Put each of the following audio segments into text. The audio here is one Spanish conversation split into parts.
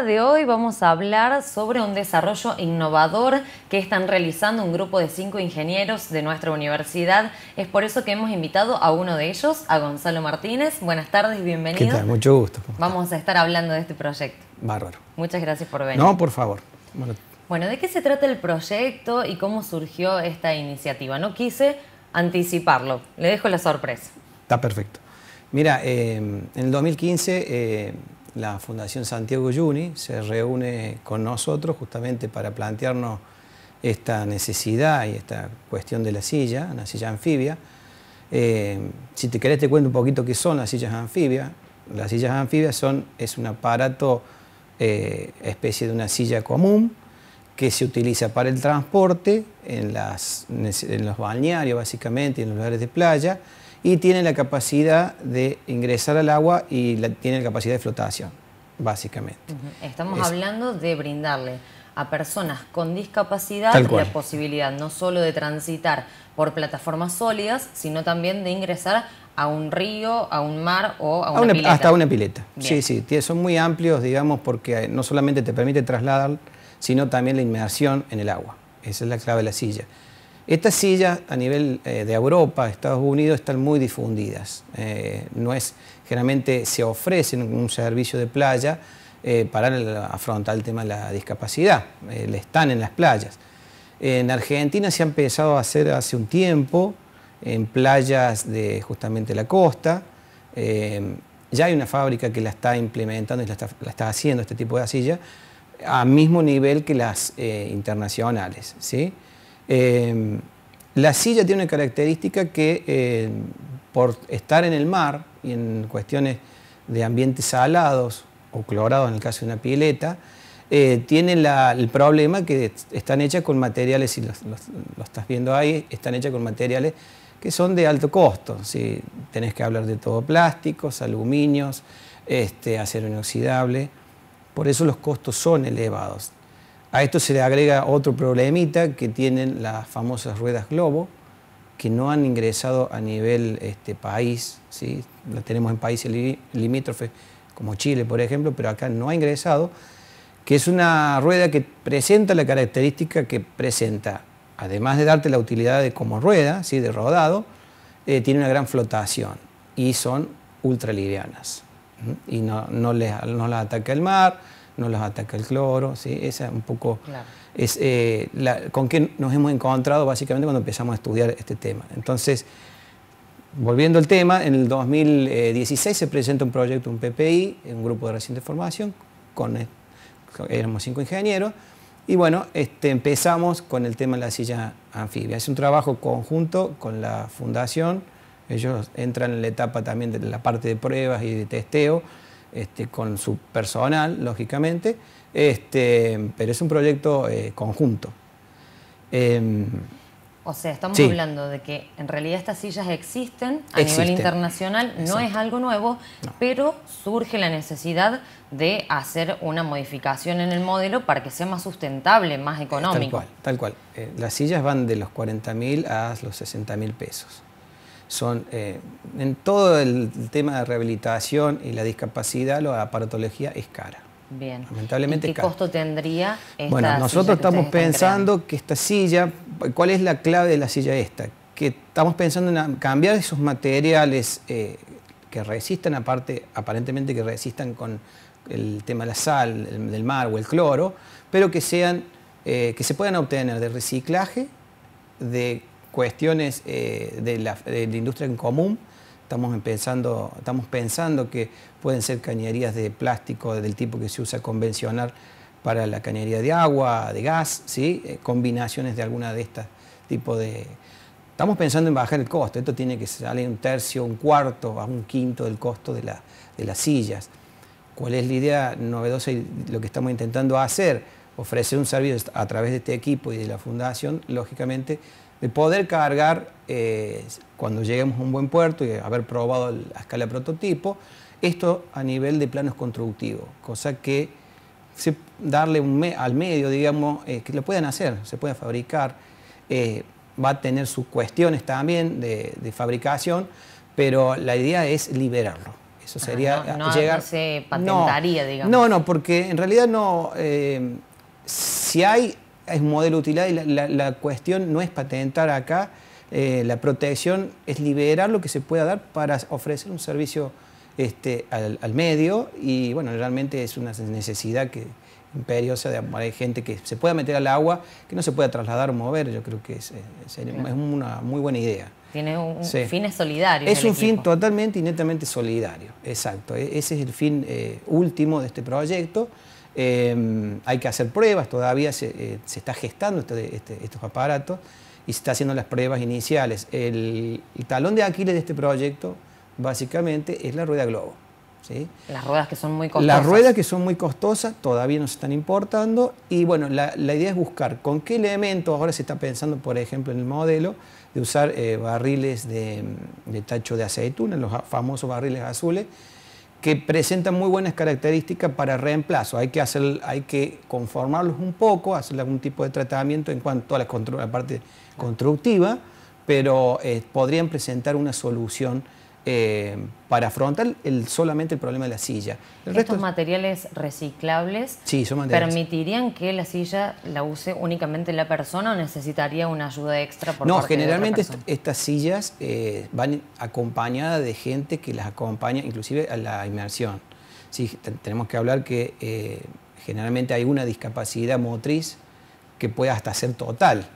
de hoy vamos a hablar sobre un desarrollo innovador que están realizando un grupo de cinco ingenieros de nuestra universidad. Es por eso que hemos invitado a uno de ellos, a Gonzalo Martínez. Buenas tardes, bienvenido. ¿Qué tal? Mucho gusto. Vamos a estar hablando de este proyecto. Bárbaro. Muchas gracias por venir. No, por favor. Bueno. ¿de qué se trata el proyecto y cómo surgió esta iniciativa? No quise anticiparlo, le dejo la sorpresa. Está perfecto. Mira, eh, en el 2015... Eh, la Fundación Santiago Yuni se reúne con nosotros justamente para plantearnos esta necesidad y esta cuestión de la silla, una silla anfibia. Eh, si te querés te cuento un poquito qué son las sillas anfibias. Las sillas anfibias son, es un aparato, eh, especie de una silla común, que se utiliza para el transporte en, los balnearios básicamente, en los lugares de playa, y tiene la capacidad de ingresar al agua y la, tiene la capacidad de flotación, básicamente. Estamos hablando de brindarle a personas con discapacidad la posibilidad no solo de transitar por plataformas sólidas, sino también de ingresar a un río, a un mar o a una, Hasta una pileta. Sí, sí, son muy amplios, digamos, porque eh, no solamente te permite trasladar, sino también la inmersión en el agua. Esa es la clave de la silla. Estas sillas a nivel eh, de Europa, Estados Unidos, están muy difundidas. Eh, no generalmente se ofrece un servicio de playa eh, para afrontar el tema de la discapacidad. están en las playas. En Argentina se ha empezado a hacer hace un tiempo, en playas de justamente la costa. ya hay una fábrica que la está implementando y la está, haciendo este tipo de sillas, a mismo nivel que las internacionales. ¿sí? Em, la silla tiene una característica que eh, por estar en el mar y en cuestiones de ambientes salados o clorados en el caso de una pileta, eh, tiene el problema que están hechas con materiales, si lo estás viendo ahí, están hechas con materiales que son de alto costo. Si tenés que hablar de todo plásticos, aluminios, este, acero inoxidable. Por eso los costos son elevados. A esto se le agrega otro problemita que tienen las famosas ruedas globo, que no han ingresado a nivel este, país, ¿sí? las tenemos en países limítrofes como Chile, por ejemplo, pero acá no ha ingresado, que es una rueda que presenta la característica que presenta, además de darte la utilidad de como rueda, ¿sí? de rodado, eh, tiene una gran flotación y son ultralivianas y no, no, no las ataca el mar, no los ataca el cloro, ¿sí? Esa un poco eh, con qué nos hemos encontrado básicamente cuando empezamos a estudiar este tema. Entonces, volviendo al tema, en el 2016 se presenta un proyecto, un PPI, un grupo de reciente formación, con, éramos cinco ingenieros, y bueno, este, empezamos con el tema de la silla anfibia. Es un trabajo conjunto con la fundación, ellos entran en la etapa también de la parte de pruebas y de testeo, este, con su personal, lógicamente, este, pero es un proyecto eh, conjunto. Em, o sea, estamos hablando de que en realidad estas sillas existen a nivel internacional, no es algo nuevo, pero surge la necesidad de hacer una modificación en el modelo para que sea más sustentable, más económico. Tal cual, tal eh, cual. las sillas van de los 40.000 a los 60.000 pesos son eh, en todo el tema de rehabilitación y la discapacidad, la aparatología es cara. Bien. Lamentablemente ¿Qué costo tendría esta Bueno, nosotros estamos pensando que esta silla, ¿cuál es la clave de la silla esta? Que estamos pensando en cambiar esos materiales eh, que resistan, aparte, aparentemente que resistan con el tema de la sal, del mar o el cloro, pero que sean, eh, que se puedan obtener de reciclaje, de cuestiones eh, de, la, industria en común. Estamos pensando, estamos pensando que pueden ser cañerías de plástico del tipo que se usa convencional para la cañería de agua, de gas, ¿sí? Eh, combinaciones de alguna de estas tipo de... Estamos pensando en bajar el costo, esto tiene que salir un tercio, un cuarto, a un quinto del costo de, de las sillas. ¿Cuál es la idea novedosa y lo que estamos intentando hacer? Ofrecer un servicio a través de este equipo y de la fundación, lógicamente, de poder cargar eh, cuando lleguemos a un buen puerto y haber probado la escala prototipo, esto a nivel de planos constructivos, cosa que darle un al medio, digamos, eh, que lo puedan hacer, se pueda fabricar, eh, va a tener sus cuestiones también de, fabricación, pero la idea es liberarlo. Eso ah, sería no, No se patentaría, digamos. No, no, porque en realidad no. si hay es un modelo de utilidad y la, cuestión no es patentar acá, eh, la protección es liberar lo que se pueda dar para ofrecer un servicio este, al, medio y bueno, realmente es una necesidad que imperiosa de gente que se pueda meter al agua, que no se pueda trasladar o mover, yo creo que es, eh, una muy buena idea. Tiene un, fin solidario. Es un fin totalmente y netamente solidario, exacto. E, ese es el fin eh, último de este proyecto. Em, hay que hacer pruebas, todavía se, eh, está gestando este, este, estos aparatos y se están haciendo las pruebas iniciales. El, talón de Aquiles de este proyecto básicamente es la rueda globo. ¿sí? Las ruedas que son muy costosas. Las ruedas que son muy costosas todavía no se están importando y bueno, la, idea es buscar con qué elementos, ahora se está pensando por ejemplo en el modelo de usar eh, barriles de tacho de aceituna, los famosos barriles azules, que presentan muy buenas características para reemplazo. Hay que, hacer, hay que conformarlos un poco, hacer algún tipo de tratamiento en cuanto a la, la parte constructiva, pero eh, podrían presentar una solución eh, para afrontar solamente el problema de la silla. ¿Estos materiales reciclables permitirían que la silla la use únicamente la persona o necesitaría una ayuda extra por No, generalmente estas sillas eh, van acompañadas de gente que las acompaña inclusive a la inmersión. Sí, tenemos que hablar que eh, generalmente hay una discapacidad motriz que puede hasta ser total.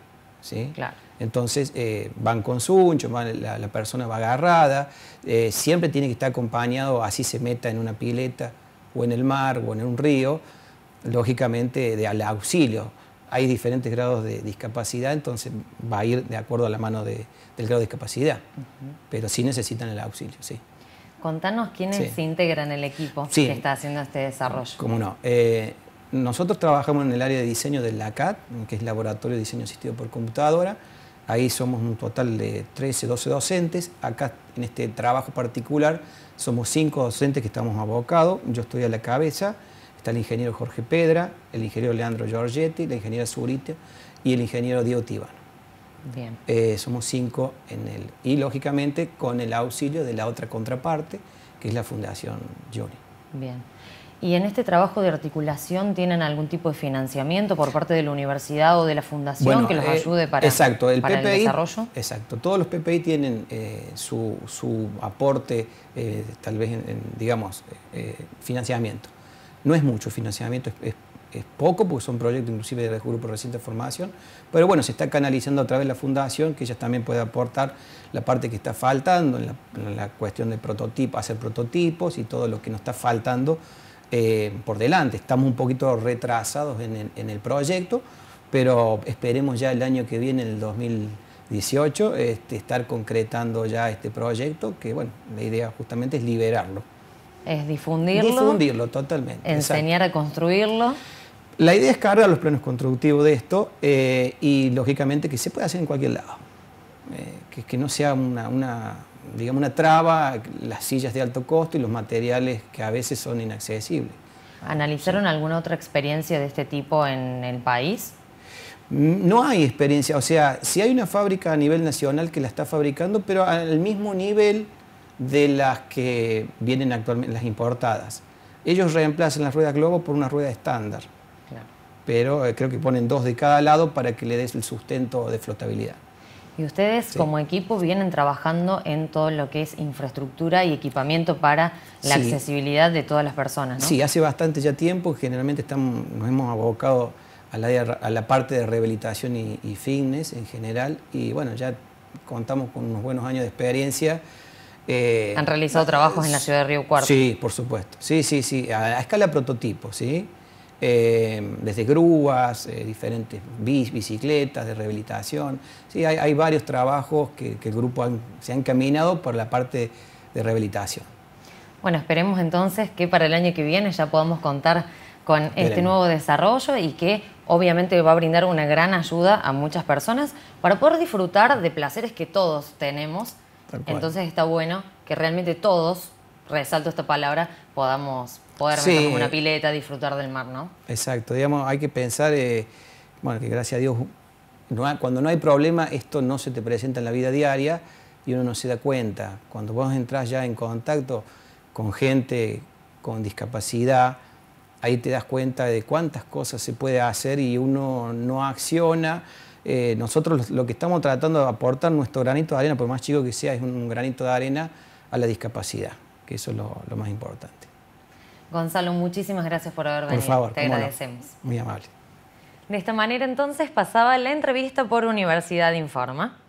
Entonces eh, van con su uncho, la, persona va agarrada, eh, siempre tiene que estar acompañado, así se meta en una pileta o en el mar o en un río, lógicamente de al auxilio. Hay diferentes grados de discapacidad, entonces va a ir de acuerdo a la mano del grado de discapacidad, pero sí necesitan el auxilio, Contanos quiénes se integran el equipo que está haciendo este desarrollo. Cómo no. Eh, nosotros trabajamos en el área de diseño de la LACAT, que es Laboratorio de Diseño Asistido por Computadora. Ahí somos un total de 13, 12 docentes. Acá, en este trabajo particular, somos cinco docentes que estamos abocados. Yo estoy a la cabeza. Está el ingeniero Jorge Pedra, el ingeniero Leandro Giorgetti, la ingeniera Zurita y el ingeniero Diego Tibano. Bien. Eh, somos cinco en el, y lógicamente con el auxilio de la otra contraparte, que es la Fundación Johnny. Bien. ¿Y en este trabajo de articulación tienen algún tipo de financiamiento por parte de la universidad o de la fundación que los eh, ayude para, el, el desarrollo? Exacto, todos los PPI tienen eh, su, su, aporte, eh, tal vez, en, digamos, financiamiento. No es mucho financiamiento, es, poco, porque son proyectos inclusive de grupos Grupo de Formación, pero bueno, se está canalizando a través de la fundación, que ella también puede aportar la parte que está faltando en la, cuestión de prototipo, hacer prototipos y todo lo que nos está faltando eh, por delante. Estamos un poquito retrasados en el, proyecto, pero esperemos ya el año que viene, el 2018, este, estar concretando ya este proyecto, que bueno, la idea justamente es liberarlo. Es difundirlo. Difundirlo, totalmente. Enseñar a construirlo. La idea es cargar los planos constructivos de esto eh, y lógicamente que se pueda hacer en cualquier lado. Eh, que, no sea una digamos, una traba, las sillas de alto costo y los materiales que a veces son inaccesibles. ¿Analizaron alguna otra experiencia de este tipo en el país? Mm, no hay experiencia, o sea, si hay una fábrica a nivel nacional que la está fabricando, pero al mismo nivel de las que vienen actualmente, las importadas. Ellos reemplazan la rueda globo por una rueda estándar, pero eh, creo que ponen dos de cada lado para que le des el sustento de flotabilidad. Y ustedes como equipo vienen trabajando en todo lo que es infraestructura y equipamiento para la accesibilidad de todas las personas. ¿no? Sí, hace bastante ya tiempo, generalmente estamos, nos hemos abocado a la, parte de rehabilitación y, fitness en general y bueno, ya contamos con unos buenos años de experiencia. Eh, ¿Han realizado trabajos en la ciudad de Río Cuarto? Sí, por supuesto. Sí, sí, sí, a escala prototipo, ¿sí? Eh, desde grúas, eh, diferentes bicicletas de rehabilitación. Sí, hay, varios trabajos que, el grupo se ha encaminado por la parte de rehabilitación. Bueno, esperemos entonces que para el año que viene ya podamos contar con este nuevo desarrollo y que obviamente va a brindar una gran ayuda a muchas personas para poder disfrutar de placeres que todos tenemos. Entonces está bueno que realmente todos, resalto esta palabra, podamos poder sí. Como una pileta, disfrutar del mar, ¿no? Exacto, digamos, hay que pensar, eh, bueno, que gracias a Dios, cuando no hay problema, esto no se te presenta en la vida diaria y uno no se da cuenta. Cuando vos entras ya en contacto con gente con discapacidad, ahí te das cuenta de cuántas cosas se puede hacer y uno no acciona. Eh, nosotros lo que estamos tratando de aportar nuestro granito de arena, por más chico que sea, es un granito de arena a la discapacidad, que eso es lo más importante. Gonzalo, muchísimas gracias por haber venido. Por favor, te agradecemos. Muy amable. De esta manera entonces pasaba la entrevista por Universidad Informa.